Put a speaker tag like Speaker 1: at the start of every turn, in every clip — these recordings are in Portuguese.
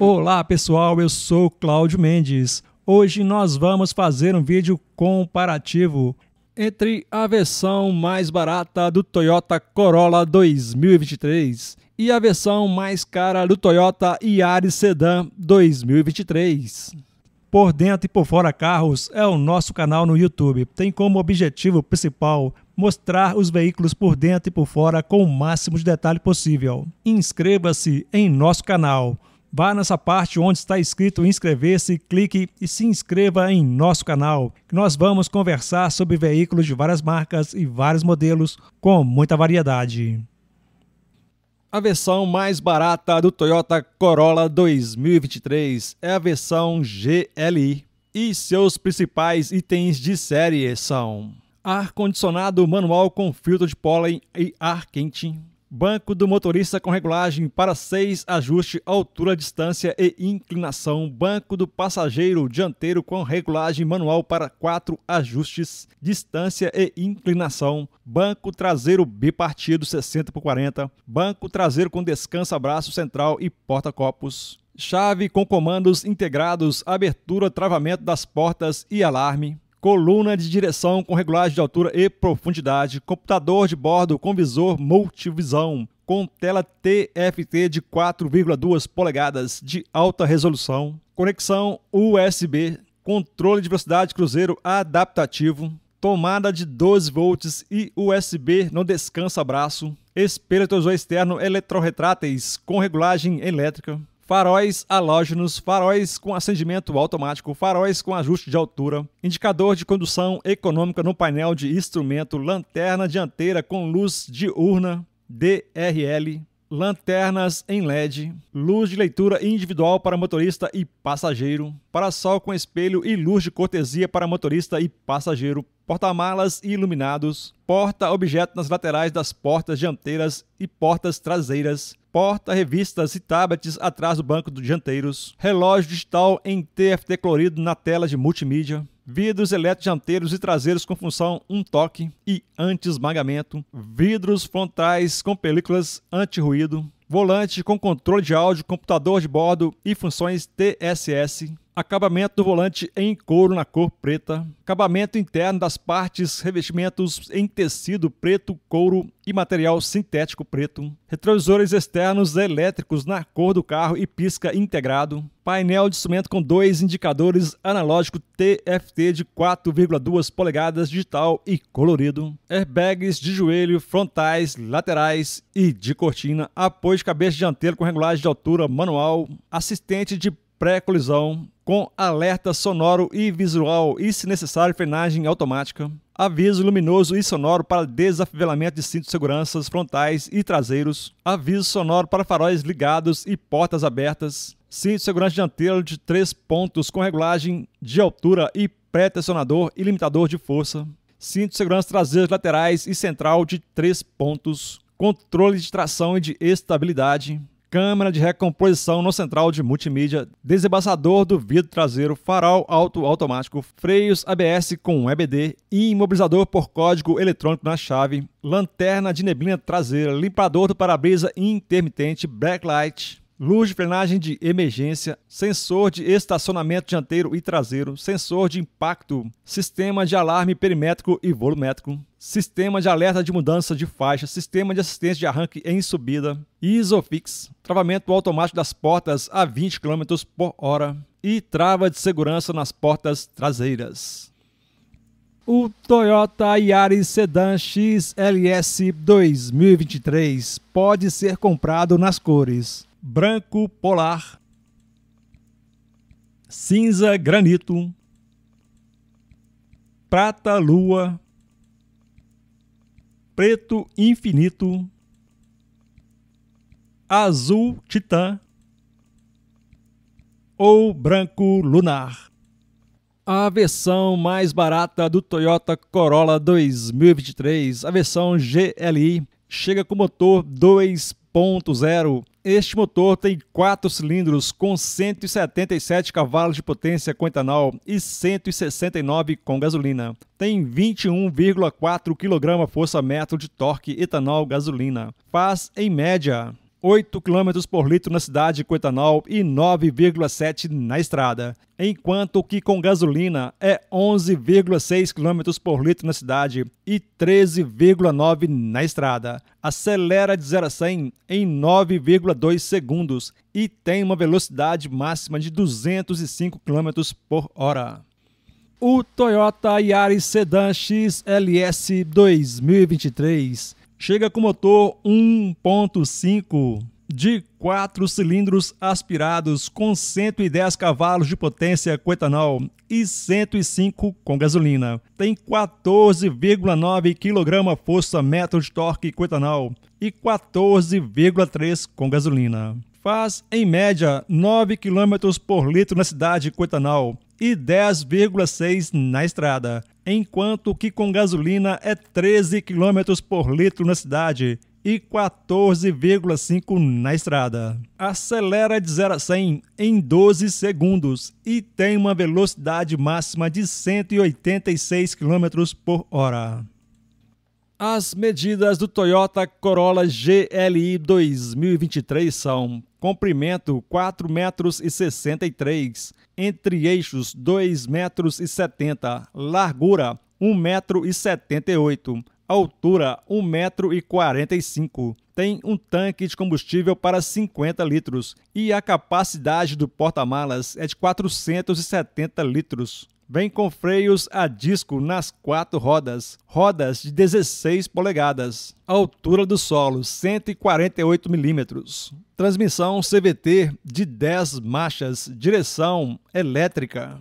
Speaker 1: Olá pessoal, eu sou Cláudio Mendes. Hoje nós vamos fazer um vídeo comparativo entre a versão mais barata do Toyota Corolla 2023 e a versão mais cara do Toyota Yaris Sedan 2023 por dentro e por fora carros é o nosso canal no YouTube. Tem como objetivo principal mostrar os veículos por dentro e por fora com o máximo de detalhe possível. Inscreva-se em nosso canal. Vá nessa parte onde está escrito inscrever-se, clique e se inscreva em nosso canal, que nós vamos conversar sobre veículos de várias marcas e vários modelos com muita variedade. A versão mais barata do Toyota Corolla 2023 é a versão GLI e seus principais itens de série são ar-condicionado manual com filtro de pólen e ar quente, Banco do motorista com regulagem para 6, ajuste altura, distância e inclinação. Banco do passageiro dianteiro com regulagem manual para 4, ajustes, distância e inclinação. Banco traseiro bipartido 60 por 40. Banco traseiro com descansa braço central e porta-copos. Chave com comandos integrados, abertura, travamento das portas e alarme coluna de direção com regulagem de altura e profundidade, computador de bordo com visor multivisão, com tela TFT de 4,2 polegadas de alta resolução, conexão USB, controle de velocidade cruzeiro adaptativo, tomada de 12 volts e USB no descansa-braço, espelho externo eletroretráteis com regulagem elétrica, faróis halógenos, faróis com acendimento automático, faróis com ajuste de altura, indicador de condução econômica no painel de instrumento, lanterna dianteira com luz diurna, DRL, lanternas em LED, luz de leitura individual para motorista e passageiro, parasol com espelho e luz de cortesia para motorista e passageiro, porta-malas iluminados, porta-objeto nas laterais das portas dianteiras e portas traseiras, porta, revistas e tablets atrás do banco dos dianteiros, relógio digital em TFT colorido na tela de multimídia, vidros elétricos dianteiros e traseiros com função um toque e anti-esmagamento, vidros frontais com películas anti-ruído, volante com controle de áudio, computador de bordo e funções TSS, Acabamento do volante em couro na cor preta. Acabamento interno das partes, revestimentos em tecido preto, couro e material sintético preto. Retrovisores externos elétricos na cor do carro e pisca integrado. Painel de instrumento com dois indicadores analógico TFT de 4,2 polegadas digital e colorido. Airbags de joelho, frontais, laterais e de cortina. Apoio de cabeça dianteiro com regulagem de altura manual. Assistente de pré-colisão, com alerta sonoro e visual e, se necessário, frenagem automática, aviso luminoso e sonoro para desafivelamento de cintos de segurança frontais e traseiros, aviso sonoro para faróis ligados e portas abertas, cinto de segurança dianteiro de três pontos com regulagem de altura e pré-tensionador e limitador de força, cinto de segurança traseiros laterais e central de três pontos, controle de tração e de estabilidade, câmera de recomposição no central de multimídia, desembaçador do vidro traseiro, farol alto automático, freios ABS com EBD, imobilizador por código eletrônico na chave, lanterna de neblina traseira, limpador do para-brisa intermitente, backlight, luz de frenagem de emergência, sensor de estacionamento dianteiro e traseiro, sensor de impacto, sistema de alarme perimétrico e volumétrico, sistema de alerta de mudança de faixa, sistema de assistência de arranque em subida, ISOFIX, travamento automático das portas a 20 km por hora e trava de segurança nas portas traseiras. O Toyota Yaris Sedan XLS 2023 pode ser comprado nas cores branco polar, cinza granito, prata lua, preto infinito, azul titã ou branco lunar. A versão mais barata do Toyota Corolla 2023, a versão GLI, chega com motor 2 1.0. Este motor tem 4 cilindros com 177 cavalos de potência com etanol e 169 com gasolina. Tem 21,4 kgfm de torque etanol-gasolina. Faz, em média, 8 km por litro na cidade com Coetanal e 9,7 na estrada, enquanto que com gasolina é 11,6 km por litro na cidade e 13,9 na estrada. Acelera de 0 a 100 em 9,2 segundos e tem uma velocidade máxima de 205 km por hora. O Toyota Yaris Sedan XLS 2023 Chega com motor 1.5 de quatro cilindros aspirados com 110 cavalos de potência com etanol e 105 com gasolina. Tem 14,9 kgfm força-metro de torque com etanol e 14,3 com gasolina. Faz, em média, 9 km por litro na cidade com etanol e 10,6 na estrada enquanto que com gasolina é 13 km por litro na cidade e 14,5 na estrada. Acelera de 0 a 100 em 12 segundos e tem uma velocidade máxima de 186 km por hora. As medidas do Toyota Corolla GLI 2023 são comprimento 4 metros e 63, entre eixos 2 metros e 70, largura 1 metro e 78, altura 1 metro e 45. Tem um tanque de combustível para 50 litros e a capacidade do porta-malas é de 470 litros. Vem com freios a disco nas quatro rodas, rodas de 16 polegadas, altura do solo 148 milímetros, transmissão CVT de 10 marchas, direção elétrica.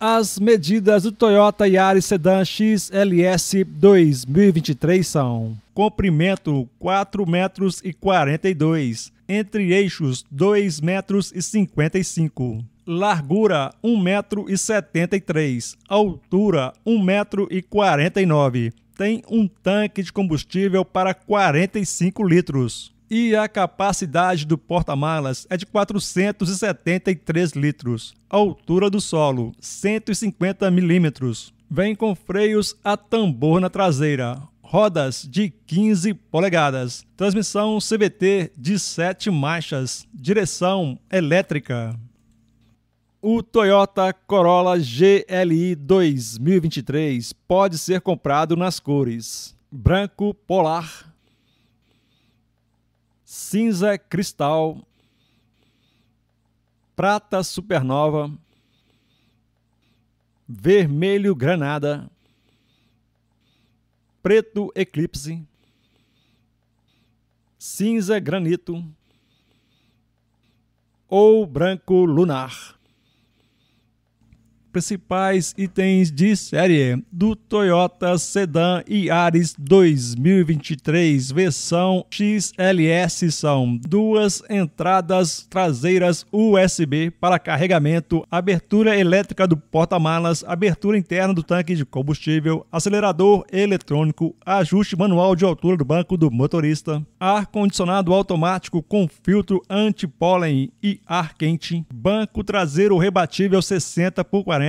Speaker 1: As medidas do Toyota Yaris Sedan XLS 2023 são: comprimento 4 metros e 42, entre eixos 2 metros e 55, largura 1,73m, altura 1,49m. Tem um tanque de combustível para 45 litros. E a capacidade do porta-malas é de 473 litros. Altura do solo, 150 milímetros. Vem com freios a tambor na traseira, rodas de 15 polegadas, transmissão CVT de 7 marchas, direção elétrica. O Toyota Corolla GLI 2023 pode ser comprado nas cores branco polar, cinza cristal, prata supernova, vermelho granada, preto eclipse, cinza granito ou branco lunar principais itens de série do Toyota Sedan Yaris 2023 versão XLS são duas entradas traseiras USB para carregamento, abertura elétrica do porta-malas, abertura interna do tanque de combustível, acelerador eletrônico, ajuste manual de altura do banco do motorista, ar-condicionado automático com filtro anti-pólen e ar quente, banco traseiro rebatível 60 por 40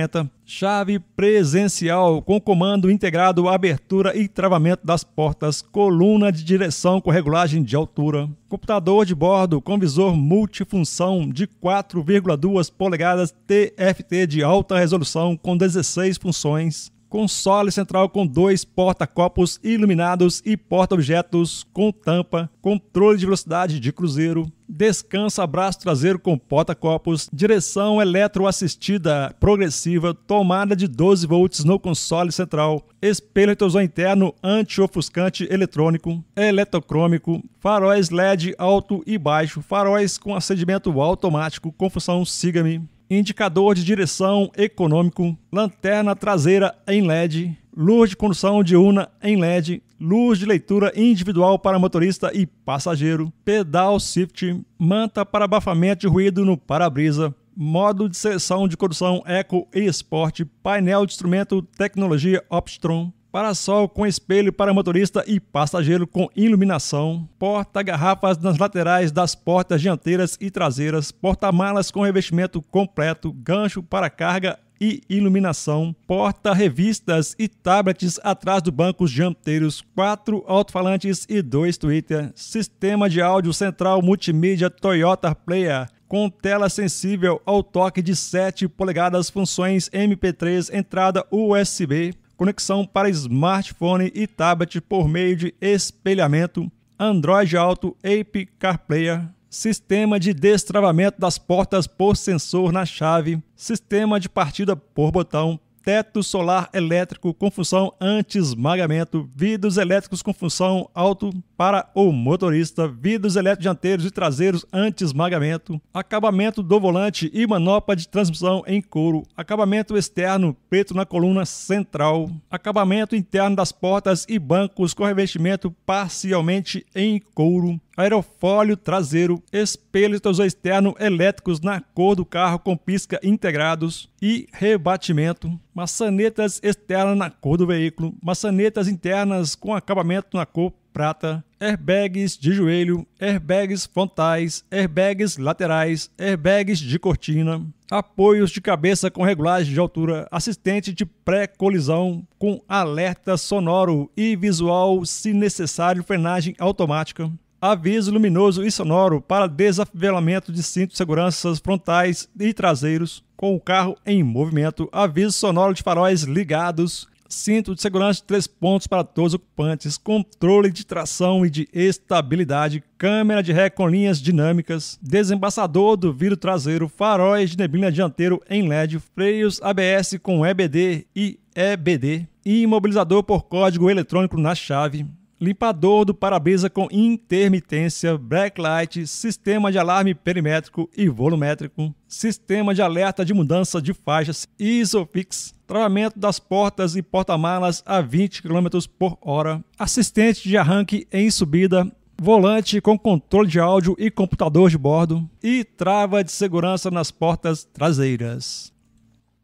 Speaker 1: chave presencial com comando integrado, abertura e travamento das portas, coluna de direção com regulagem de altura, computador de bordo com visor multifunção de 4,2 polegadas TFT de alta resolução com 16 funções, console central com dois porta-copos iluminados e porta-objetos com tampa, controle de velocidade de cruzeiro, descansa braço traseiro com porta-copos, direção eletroassistida progressiva, tomada de 12 volts no console central, espelho retrovisor interno anti-ofuscante eletrônico, eletrocrômico, faróis LED alto e baixo, faróis com acendimento automático com função Sigame, indicador de direção econômico, lanterna traseira em LED, luz de condução diurna em LED, luz de leitura individual para motorista e passageiro, pedal shift, manta para abafamento de ruído no para-brisa, modo de seleção de condução Eco e Sport, painel de instrumento tecnologia Optron, parasol com espelho para motorista e passageiro com iluminação, porta-garrafas nas laterais das portas dianteiras e traseiras, porta-malas com revestimento completo, gancho para carga e iluminação, porta-revistas e tablets atrás do banco dianteiros, quatro alto-falantes e dois Twitter, sistema de áudio central multimídia Toyota Player, com tela sensível ao toque de 7 polegadas, funções MP3, entrada USB, conexão para smartphone e tablet por meio de espelhamento, Android Auto, Ape CarPlayer, sistema de destravamento das portas por sensor na chave, sistema de partida por botão, teto solar elétrico com função anti-esmagamento, vidros elétricos com função alto para o motorista, vidros elétricos dianteiros e traseiros anti-esmagamento, acabamento do volante e manopla de transmissão em couro, acabamento externo preto na coluna central, acabamento interno das portas e bancos com revestimento parcialmente em couro, aerofólio traseiro, espelhos externos elétricos na cor do carro com pisca integrados e rebatimento, maçanetas externas na cor do veículo, maçanetas internas com acabamento na cor prata, airbags de joelho, airbags frontais, airbags laterais, airbags de cortina, apoios de cabeça com regulagem de altura, assistente de pré-colisão com alerta sonoro e visual se necessário, frenagem automática, aviso luminoso e sonoro para desafivelamento de cinto de segurança frontais e traseiros com o carro em movimento, aviso sonoro de faróis ligados, cinto de segurança de três pontos para todos os ocupantes, controle de tração e de estabilidade, câmera de ré com linhas dinâmicas, desembaçador do vidro traseiro, faróis de neblina dianteiro em LED, freios ABS com EBD e EBD, e imobilizador por código eletrônico na chave, limpador do para-brisa com intermitência, backlight, sistema de alarme perimétrico e volumétrico, sistema de alerta de mudança de faixas, ISOFIX, travamento das portas e porta-malas a 20 km por hora, assistente de arranque em subida, volante com controle de áudio e computador de bordo e trava de segurança nas portas traseiras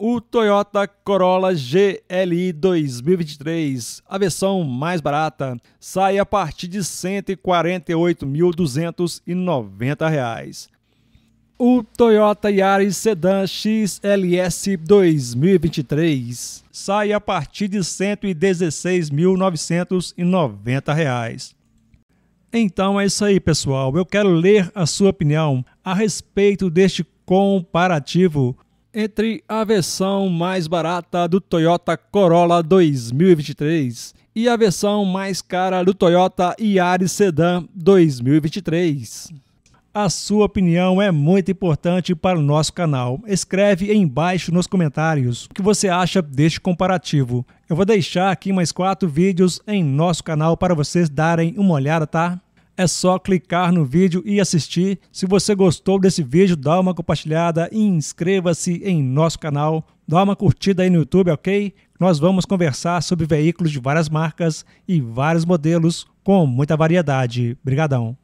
Speaker 1: o Toyota Corolla GLI 2023, a versão mais barata, sai a partir de R$ 148.290. O Toyota Yaris Sedan XLS 2023 sai a partir de R$ 116.990. Então é isso aí, pessoal. Eu quero ler a sua opinião a respeito deste comparativo entre a versão mais barata do Toyota Corolla 2023 e a versão mais cara do Toyota Yaris Sedan 2023. A sua opinião é muito importante para o nosso canal. Escreve aí embaixo nos comentários o que você acha deste comparativo. Eu vou deixar aqui mais quatro vídeos em nosso canal para vocês darem uma olhada, tá? É só clicar no vídeo e assistir. Se você gostou desse vídeo, dá uma compartilhada e inscreva-se em nosso canal. Dá uma curtida aí no YouTube, ok? Nós vamos conversar sobre veículos de várias marcas e vários modelos com muita variedade. Obrigadão.